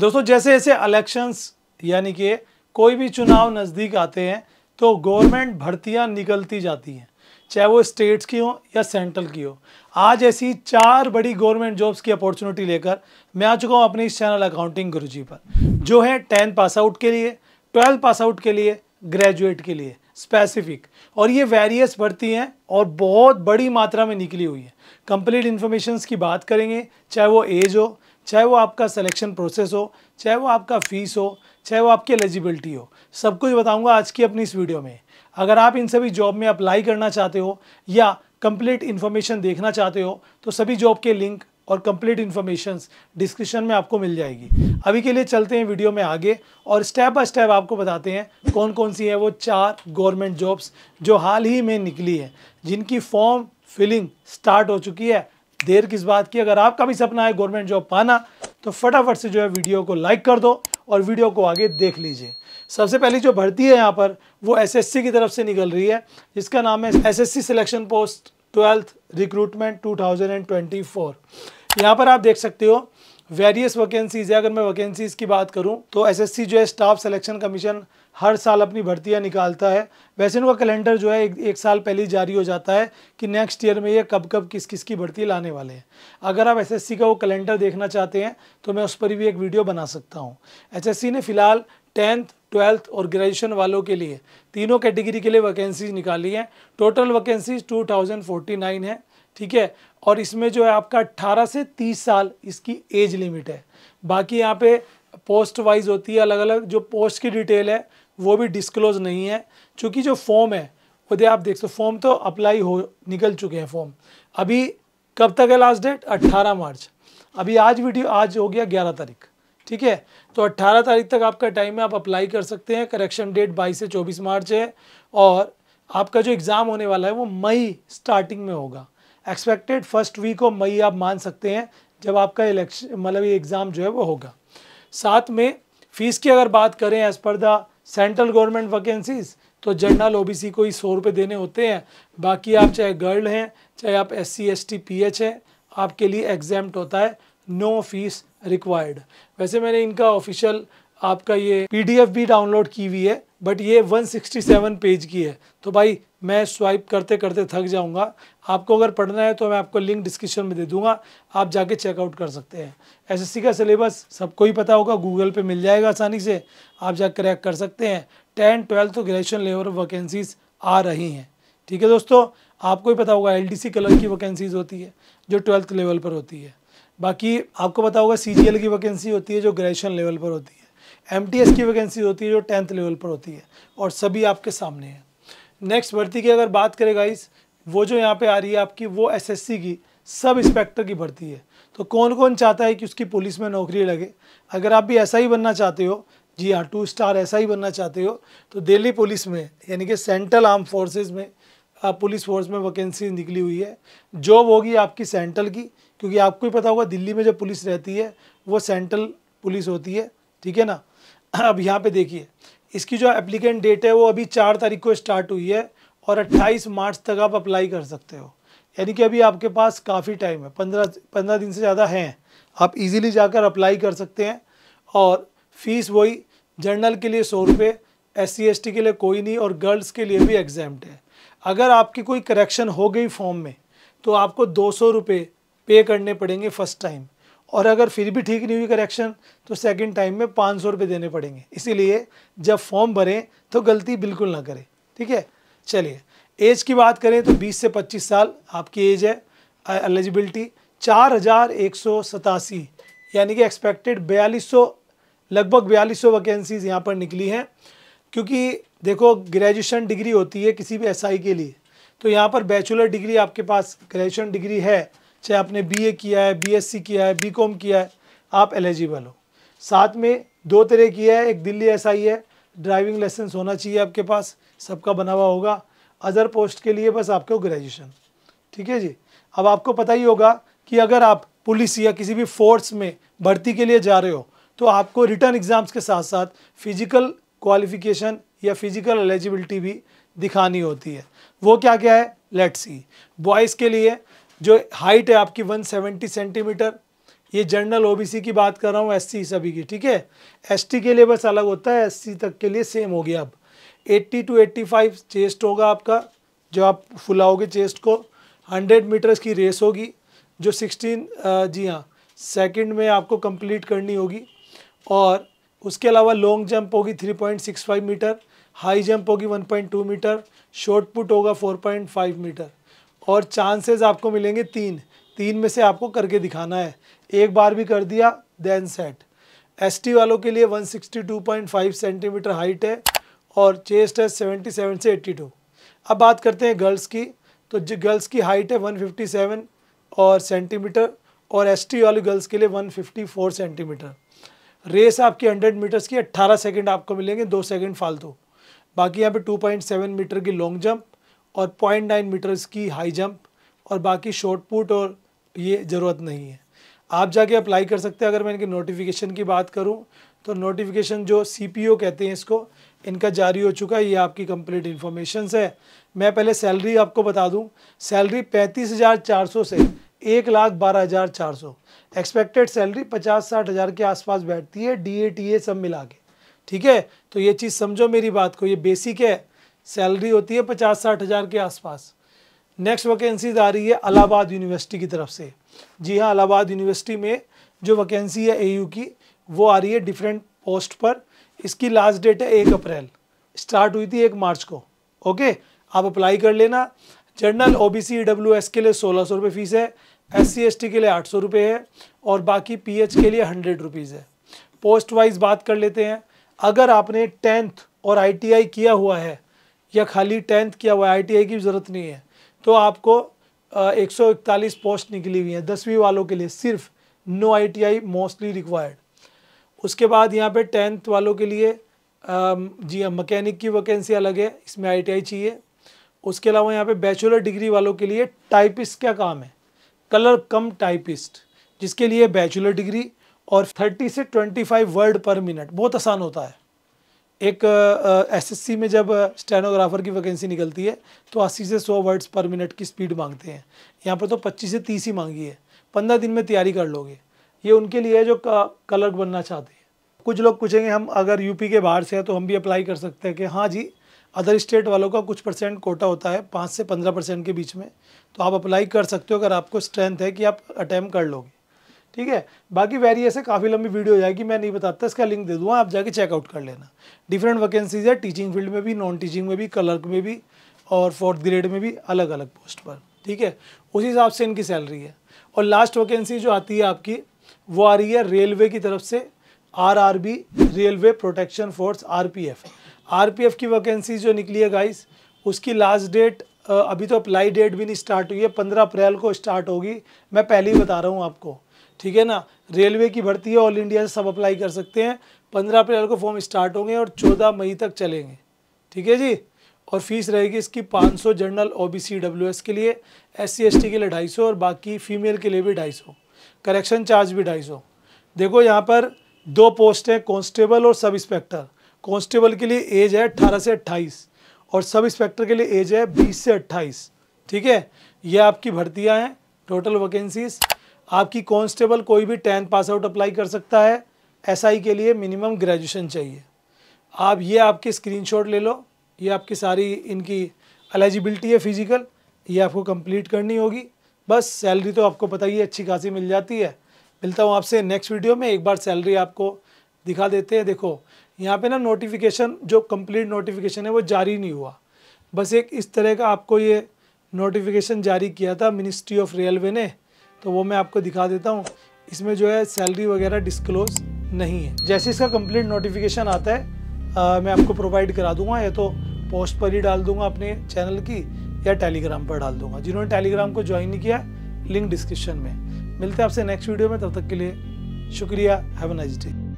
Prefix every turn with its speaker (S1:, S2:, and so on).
S1: दोस्तों जैसे जैसे इलेक्शंस यानी कि कोई भी चुनाव नज़दीक आते हैं तो गवर्नमेंट भर्तियां निकलती जाती हैं चाहे वो स्टेट्स की हो या सेंट्रल की हो आज ऐसी चार बड़ी गवर्नमेंट जॉब्स की अपॉर्चुनिटी लेकर मैं आ चुका हूँ अपने इस चैनल अकाउंटिंग गुरु पर जो है टेन पास आउट के लिए ट्वेल्व पास आउट के लिए ग्रेजुएट के लिए स्पेसिफिक और ये वेरियस भर्ती हैं और बहुत बड़ी मात्रा में निकली हुई है कंप्लीट इन्फॉर्मेशन की बात करेंगे चाहे वो एज हो चाहे वो आपका सिलेक्शन प्रोसेस हो चाहे वो आपका फीस हो चाहे वो आपकी एलिजिबिलिटी हो सब कुछ बताऊंगा आज की अपनी इस वीडियो में अगर आप इन सभी जॉब में अप्लाई करना चाहते हो या कंप्लीट इन्फॉर्मेशन देखना चाहते हो तो सभी जॉब के लिंक और कंप्लीट इन्फॉर्मेशन डिस्क्रिप्शन में आपको मिल जाएगी अभी के लिए चलते हैं वीडियो में आगे और स्टेप बाय स्टेप आपको बताते हैं कौन कौन सी है वो चार गवर्नमेंट जॉब्स जो हाल ही में निकली है जिनकी फॉर्म फिलिंग स्टार्ट हो चुकी है देर किस बात की अगर आपका भी सपना है गवर्नमेंट जॉब पाना तो फटाफट से जो है वीडियो को लाइक कर दो और वीडियो को आगे देख लीजिए सबसे पहली जो भर्ती है यहाँ पर वो एसएससी की तरफ से निकल रही है जिसका नाम है SSC selection post twelfth recruitment 2024 यहाँ पर आप देख सकते हो वेरियस वैकेंसीज़ है अगर मैं वैकेंसीज़ की बात करूं तो एसएससी जो है स्टाफ सिलेक्शन कमीशन हर साल अपनी भर्तियां निकालता है वैसे उनका कैलेंडर जो है एक, एक साल पहले जारी हो जाता है कि नेक्स्ट ईयर में ये कब कब किस किस की भर्ती लाने वाले हैं अगर आप एसएससी का वो कैलेंडर देखना चाहते हैं तो मैं उस पर भी एक वीडियो बना सकता हूँ एसएससी ने फिलहाल टेंथ ट्वेल्थ और ग्रेजुएशन वालों के लिए तीनों कैटेगरी के लिए वैकेंसीज निकाली हैं total vacancies two thousand forty nine है ठीक है और इसमें जो है आपका 18 से 30 साल इसकी एज लिमिट है बाकी यहाँ पे पोस्ट वाइज होती है अलग अलग जो पोस्ट की डिटेल है वो भी डिस्क्लोज नहीं है क्योंकि जो फॉर्म है वो दे आप देख सकते फॉर्म तो अप्लाई हो निकल चुके हैं फॉर्म अभी कब तक है लास्ट डेट 18 मार्च अभी आज वीडियो आज हो गया ग्यारह तारीख ठीक है तो अट्ठारह तारीख तक आपका टाइम है आप अप्लाई कर सकते हैं करेक्शन डेट बाईस से चौबीस मार्च है और आपका जो एग्ज़ाम होने वाला है वो मई स्टार्टिंग में होगा expected first week of May आप मान सकते हैं जब आपका इलेक्शन मतलब ये एग्ज़ाम जो है वो होगा साथ में फ़ीस की अगर बात करें as per the central government vacancies तो जनरल ओबीसी को ही सौ रुपये देने होते हैं बाकी आप चाहे गर्ल हैं चाहे आप S C S T P H हैं आपके लिए एग्जैम्प्ट होता है नो फीस रिक्वायर्ड वैसे मैंने इनका ऑफिशियल आपका ये पीडीएफ भी डाउनलोड की हुई है बट ये 167 पेज की है तो भाई मैं स्वाइप करते करते थक जाऊंगा आपको अगर पढ़ना है तो मैं आपको लिंक डिस्क्रिप्शन में दे दूंगा आप जाके चेकआउट कर सकते हैं एसएससी का सिलेबस सबको ही पता होगा गूगल पे मिल जाएगा आसानी से आप जा क्रैक कर सकते हैं टेंथ ट्वेल्थ तो ग्रेजुएशन लेवल वैकेंसीज आ रही हैं ठीक है दोस्तों आपको ही पता होगा सी कलर की वैकेंसीज होती है जो ट्वेल्थ लेवल पर होती है बाकी आपको पता होगा सी की वैकेंसी होती है जो ग्रेजुएशन लेवल पर होती है एम की वैकेंसी होती है जो टेंथ लेवल पर होती है और सभी आपके सामने हैं नेक्स्ट भर्ती की अगर बात करें गाइस वो जो यहाँ पे आ रही है आपकी वो एसएससी की सब इंस्पेक्टर की भर्ती है तो कौन कौन चाहता है कि उसकी पुलिस में नौकरी लगे अगर आप भी ऐसा ही बनना चाहते हो जी हाँ टू स्टार ऐसा ही बनना चाहते हो तो दिल्ली पुलिस में यानी कि सेंट्रल आर्म फोर्सेज में पुलिस फोर्स में वैकेंसी निकली हुई है जॉब होगी आपकी सेंट्रल की क्योंकि आपको ही पता होगा दिल्ली में जो पुलिस रहती है वो सेंट्रल पुलिस होती है ठीक है ना अब यहाँ पे देखिए इसकी जो एप्लीकेंट डेट है वो अभी चार तारीख को स्टार्ट हुई है और 28 मार्च तक आप अप्लाई कर सकते हो यानी कि अभी आपके पास काफ़ी टाइम है पंद्रह पंद्रह दिन से ज़्यादा हैं आप इजीली जाकर अप्लाई कर सकते हैं और फीस वही जर्नल के लिए सौ रुपये एस सी के लिए कोई नहीं और गर्ल्स के लिए भी एग्जाम है अगर आपकी कोई करेक्शन हो गई फॉर्म में तो आपको दो सौ रुपये पे करने पड़ेंगे फ़र्स्ट टाइम और अगर फिर भी ठीक नहीं हुई करेक्शन तो सेकंड टाइम में पाँच सौ रुपये देने पड़ेंगे इसीलिए जब फॉर्म भरें तो गलती बिल्कुल ना करें ठीक है चलिए एज की बात करें तो 20 से 25 साल आपकी एज है एलिजिबिलिटी चार हज़ार एक सौ सतासी यानी कि एक्सपेक्टेड बयालीस सौ लगभग बयालीस सौ वैकेंसीज़ यहाँ पर निकली हैं क्योंकि देखो ग्रेजुएशन डिग्री होती है किसी भी एसआई SI के लिए तो यहाँ पर बैचुलर डिग्री आपके पास ग्रेजुएशन डिग्री है चाहे आपने बीए किया है बीएससी किया है बीकॉम किया है आप एलिजिबल हो साथ में दो तरह की है एक दिल्ली एसआई है ड्राइविंग लाइसेंस होना चाहिए आपके पास सबका बना हुआ होगा अदर पोस्ट के लिए बस आपको ग्रेजुएशन ठीक है जी अब आपको पता ही होगा कि अगर आप पुलिस या किसी भी फोर्स में भर्ती के लिए जा रहे हो तो आपको रिटर्न एग्ज़ाम्स के साथ साथ फिजिकल क्वालिफिकेशन या फिजिकल एलिजिबिलिटी भी दिखानी होती है वो क्या क्या है लेट्स सी बॉयज़ के लिए जो हाइट है आपकी 170 सेंटीमीटर ये जनरल ओबीसी की बात कर रहा हूँ एससी सभी की ठीक है एसटी के लिए बस अलग होता है एससी तक के लिए सेम हो गया अब 80 टू 85 चेस्ट होगा आपका जो आप फुलाओगे चेस्ट को 100 मीटर्स की रेस होगी जो 16 जी हाँ सेकंड में आपको कंप्लीट करनी होगी और उसके अलावा लॉन्ग जंप होगी 3.65 मीटर हाई जंप होगी 1.2 मीटर शॉर्ट पुट होगा 4.5 मीटर और चांसेस आपको मिलेंगे तीन तीन में से आपको करके दिखाना है एक बार भी कर दिया देन सेट एसटी वालों के लिए 162.5 सेंटीमीटर हाइट है और चेस्ट है 77 से 82 अब बात करते हैं गर्ल्स की तो जो गर्ल्स की हाइट है 157 और सेंटीमीटर और एसटी वाली गर्ल्स के लिए 154 सेंटीमीटर रेस आपकी 100 मीटर्स की 18 सेकंड आपको मिलेंगे दो सेकंड फालतू बाकी यहाँ पे 2.7 मीटर की लॉन्ग जंप और 0.9 मीटर्स की हाई जंप और बाकी शॉर्ट पुट और ये ज़रूरत नहीं है आप जाके अप्लाई कर सकते हैं अगर मैं इनके नोटिफिकेशन की बात करूं तो नोटिफिकेशन जो सी कहते हैं इसको इनका जारी हो चुका है ये आपकी कंप्लीट इन्फॉर्मेशन है मैं पहले सैलरी आपको बता दूँ सैलरी पैंतीस हज़ार चार सौ से एक लाख बारह हज़ार चार सौ एक्सपेक्टेड सैलरी पचास साठ हज़ार के आसपास बैठती है डी ए टी ए सब मिला के ठीक है तो ये चीज़ समझो मेरी बात को ये बेसिक है सैलरी होती है पचास साठ हज़ार के आसपास नेक्स्ट वैकेंसीज आ रही है अलाहाबाद यूनिवर्सिटी की तरफ से जी हाँ अलाहाबाद यूनिवर्सिटी में जो वैकेंसी है ए की वो आ रही है डिफरेंट पोस्ट पर इसकी लास्ट डेट है एक अप्रैल स्टार्ट हुई थी एक मार्च को ओके आप अप्लाई कर लेना general O B C S के लिए सोलह सौ रुपये फ़ीस है एस सी एस टी के लिए आठ सौ रुपये है और बाकी पी एच के लिए हंड्रेड रुपीज़ है पोस्ट वाइज बात कर लेते हैं अगर आपने टेंथ और आई टी आई किया हुआ है या खाली टेंथ किया हुआ है आई की ज़रूरत नहीं है तो आपको एक सौ इकतालीस पोस्ट निकली हुई हैं दसवीं वालों के लिए सिर्फ नो आई मोस्टली रिक्वायर्ड उसके बाद यहाँ पे टेंथ वालों के लिए जी हाँ मकैनिक की वैकेंसी अलग है इसमें आई चाहिए उसके अलावा यहाँ पे बैचलर डिग्री वालों के लिए टाइपिस्ट का काम है कलर कम टाइपिस्ट जिसके लिए बैचलर डिग्री और थर्टी से ट्वेंटी वर्ड पर मिनट बहुत आसान होता है एक एसएससी में जब स्टेनोग्राफर की वैकेंसी निकलती है तो 80 से 100 वर्ड्स पर मिनट की स्पीड मांगते हैं यहाँ पर तो 25 से 30 ही मांगी है 15 दिन में तैयारी कर लोगे ये उनके लिए है जो कलर बनना चाहते हैं कुछ लोग पूछेंगे हम अगर यूपी के बाहर से हैं तो हम भी अप्लाई कर सकते हैं कि हाँ जी अदर स्टेट वालों का कुछ परसेंट कोटा होता है पाँच से पंद्रह परसेंट के बीच में तो आप अप्लाई कर सकते हो अगर आपको स्ट्रेंथ है कि आप अटैम्प कर लोगे ठीक है बाकी वैरियस है काफ़ी लंबी वीडियो हो जाएगी मैं नहीं बताता इसका लिंक दे दूँगा आप जाके चेकआउट कर लेना डिफरेंट वैकेंसीज है टीचिंग फील्ड में भी नॉन टीचिंग में भी क्लर्क में भी और फोर्थ ग्रेड में भी अलग अलग पोस्ट पर ठीक है उसी हिसाब से इनकी सैलरी है और लास्ट वैकेंसी जो आती है आपकी वो आ रही है रेलवे की तरफ से बी railway protection force P F की वैकेंसी जो निकली है गाइस उसकी लास्ट डेट अभी तो अप्लाई डेट भी नहीं स्टार्ट हुई है पंद्रह अप्रैल को स्टार्ट होगी मैं पहले ही बता रहा हूँ आपको ठीक है ना रेलवे की भर्ती है ऑल इंडिया से सब अप्लाई कर सकते हैं पंद्रह अप्रैल को फॉर्म स्टार्ट होंगे और चौदह मई तक चलेंगे ठीक है जी और फीस रहेगी इसकी 500 जनरल ओबीसी डब्ल्यूएस के लिए एस सी के लिए ढाई और बाकी फीमेल के लिए भी ढाई करेक्शन चार्ज भी ढाई देखो यहाँ पर दो पोस्ट हैं कॉन्स्टेबल और सब इंस्पेक्टर कॉन्स्टेबल के लिए एज है अट्ठारह से अट्ठाईस और सब इंस्पेक्टर के लिए एज है बीस से अट्ठाईस ठीक है ये आपकी भर्तियाँ हैं टोटल वैकेंसीज़ आपकी कांस्टेबल कोई भी टेंथ पास आउट अप्लाई कर सकता है एसआई के लिए मिनिमम ग्रेजुएशन चाहिए आप ये आपके स्क्रीनशॉट ले लो ये आपकी सारी इनकी एलिजिबिलिटी है फिजिकल ये आपको कंप्लीट करनी होगी बस सैलरी तो आपको पता ही है अच्छी खासी मिल जाती है मिलता हूँ आपसे नेक्स्ट वीडियो में एक बार सैलरी आपको दिखा देते हैं देखो यहाँ पे ना नोटिफिकेशन जो कंप्लीट नोटिफिकेशन है वो जारी नहीं हुआ बस एक इस तरह का आपको ये नोटिफिकेशन जारी किया था मिनिस्ट्री ऑफ रेलवे ने तो वो मैं आपको दिखा देता हूँ इसमें जो है सैलरी वगैरह डिस्क्लोज नहीं है जैसे इसका कंप्लीट नोटिफिकेशन आता है आ, मैं आपको प्रोवाइड करा दूंगा या तो पोस्ट पर ही डाल दूंगा अपने चैनल की या टेलीग्राम पर डाल दूंगा जिन्होंने टेलीग्राम को ज्वाइन नहीं किया लिंक डिस्क्रिप्शन में मिलते हैं आपसे नेक्स्ट वीडियो में तब तक के लिए शुक्रिया हैव अ नाइस डे